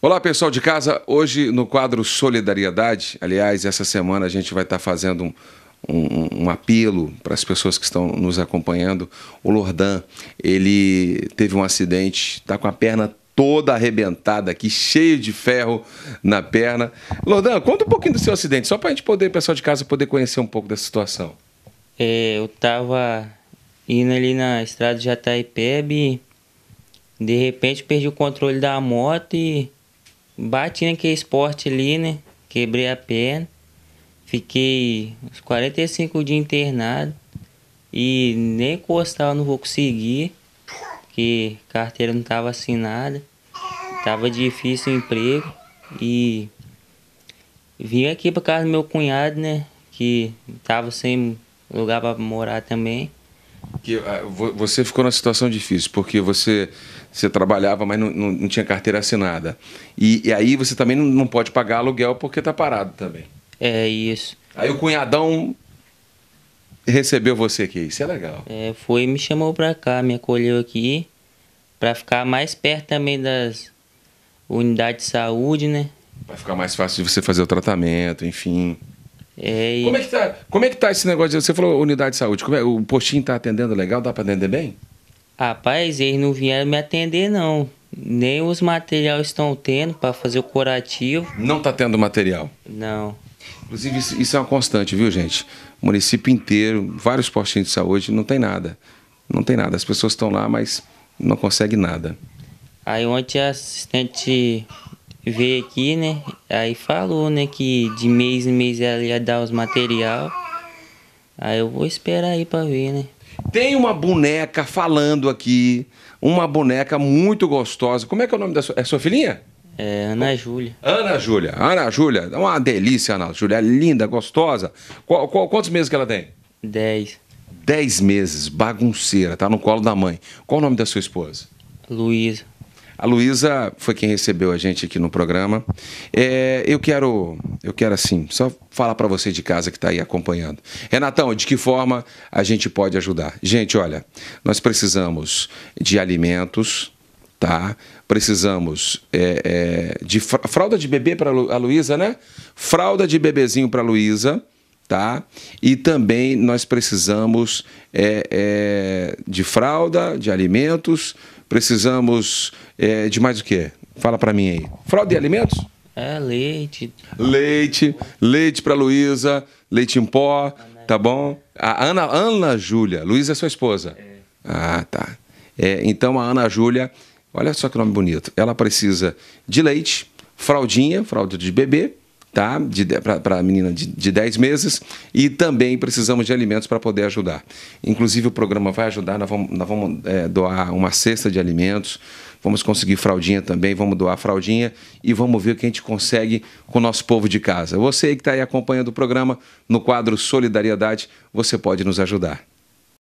Olá, pessoal de casa. Hoje, no quadro Solidariedade, aliás, essa semana a gente vai estar fazendo um, um, um apelo para as pessoas que estão nos acompanhando. O Lordan, ele teve um acidente, está com a perna toda arrebentada aqui, cheio de ferro na perna. Lordan, conta um pouquinho do seu acidente, só para a gente poder, pessoal de casa, poder conhecer um pouco da situação. É, eu estava indo ali na estrada de Jataipebe, de repente perdi o controle da moto e Bati naquele esporte ali, né? Quebrei a perna. Fiquei uns 45 dias internado. E nem encostar eu não vou conseguir. Porque carteira não tava assinada. Tava difícil o emprego. E vim aqui para casa do meu cunhado, né? Que tava sem lugar para morar também. Que, ah, você ficou numa situação difícil, porque você, você trabalhava, mas não, não, não tinha carteira assinada. E, e, aí você também não, pode pagar aluguel porque está parado também. É isso. Aí o cunhadão recebeu você aqui, isso é legal. É, foi me chamou para cá, me acolheu aqui, para ficar mais perto também das unidades de saúde, né? Vai ficar mais fácil de você fazer o tratamento, enfim. É, e... Como, é que tá, como é que tá esse negócio? De, você falou unidade de saúde. É, o postinho tá atendendo legal? Dá para atender bem? Rapaz, eles não vieram me atender, não. Nem os materiais estão tendo para fazer o curativo. Não tá tendo material? Não. Inclusive, isso, isso é uma constante, viu, gente? O município inteiro, vários postinhos de saúde, não tem nada. Não tem nada. As pessoas estão lá, mas não conseguem nada. Aí ontem a assistente veio aqui, né? Aí falou, né, que de mês em mês ela ia dar os material. Aí eu vou esperar aí pra ver, né? Tem uma boneca falando aqui, uma boneca muito gostosa. Como é que é o nome da sua, é sua filhinha? É, Ana Júlia. Ana Júlia, Ana Júlia. É uma delícia, Ana Júlia. É linda, gostosa. Qual, qual, quantos meses que ela tem? Dez. Dez meses, bagunceira, tá no colo da mãe. Qual o nome da sua esposa? Luísa. A Luísa foi quem recebeu a gente aqui no programa. É, eu quero, eu quero assim, só falar para você de casa que está aí acompanhando. Renatão, de que forma a gente pode ajudar? Gente, olha, nós precisamos de alimentos, tá? Precisamos é, é, de fralda de bebê para a Luísa, né? Fralda de bebezinho para a Luísa tá? E também nós precisamos é, é, de fralda, de alimentos, precisamos é, de mais o que? Fala para mim aí. Fralda e alimentos? É, leite. Leite, leite para Luísa, leite em pó, tá bom? A Ana, Ana Júlia, Luísa é sua esposa. É. Ah, tá. É, então a Ana Júlia, olha só que nome bonito. Ela precisa de leite, fraldinha, fralda de bebê, tá? para a menina de, de 10 meses, e também precisamos de alimentos para poder ajudar. Inclusive, o programa vai ajudar, nós vamos, nós vamos é, doar uma cesta de alimentos, vamos conseguir fraldinha também, vamos doar fraldinha e vamos ver o que a gente consegue com o nosso povo de casa. Você que está aí acompanhando o programa, no quadro Solidariedade, você pode nos ajudar.